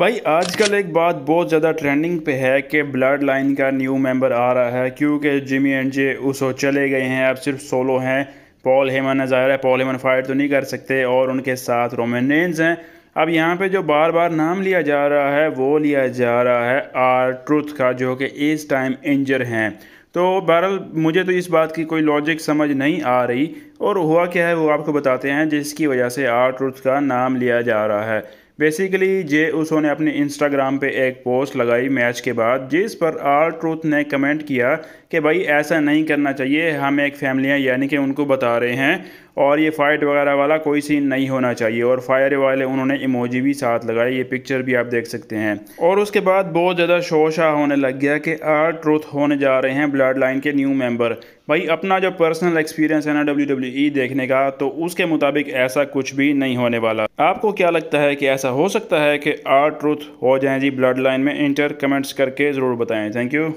भाई आजकल एक बात बहुत ज़्यादा ट्रेंडिंग पे है कि ब्लड लाइन का न्यू मेंबर आ रहा है क्योंकि जिमी एंड जे उसो चले गए हैं अब सिर्फ सोलो हैं पॉल हेमन ज़ाहिर है पॉल हेमन फाइट तो नहीं कर सकते और उनके साथ रोमन हैं अब यहाँ पे जो बार बार नाम लिया जा रहा है वो लिया जा रहा है आर ट्रुथ का जो कि इस टाइम इंजर हैं तो बहरहाल मुझे तो इस बात की कोई लॉजिक समझ नहीं आ रही और हुआ क्या है वो आपको बताते हैं जिसकी वजह से आर ट्रुथ का नाम लिया जा रहा है बेसिकली जे उसो ने अपने इंस्टाग्राम पे एक पोस्ट लगाई मैच के बाद जिस पर आल ट्रूथ ने कमेंट किया कि भाई ऐसा नहीं करना चाहिए हम एक फैमिली हैं यानी कि उनको बता रहे हैं और ये फाइट वगैरह वाला कोई सीन नहीं होना चाहिए और फायर वाले उन्होंने इमोजी भी साथ लगाए ये पिक्चर भी आप देख सकते हैं और उसके बाद बहुत ज़्यादा शोशा होने लग गया कि आर ट्रूथ होने जा रहे हैं ब्लड लाइन के न्यू मेंबर भाई अपना जो पर्सनल एक्सपीरियंस है ना डब्ल्यू e देखने का तो उसके मुताबिक ऐसा कुछ भी नहीं होने वाला आपको क्या लगता है कि ऐसा ऐसा हो सकता है कि आर ट्रूथ हो जाएं जी ब्लड लाइन में इंटर कमेंट्स करके ज़रूर बताएं थैंक यू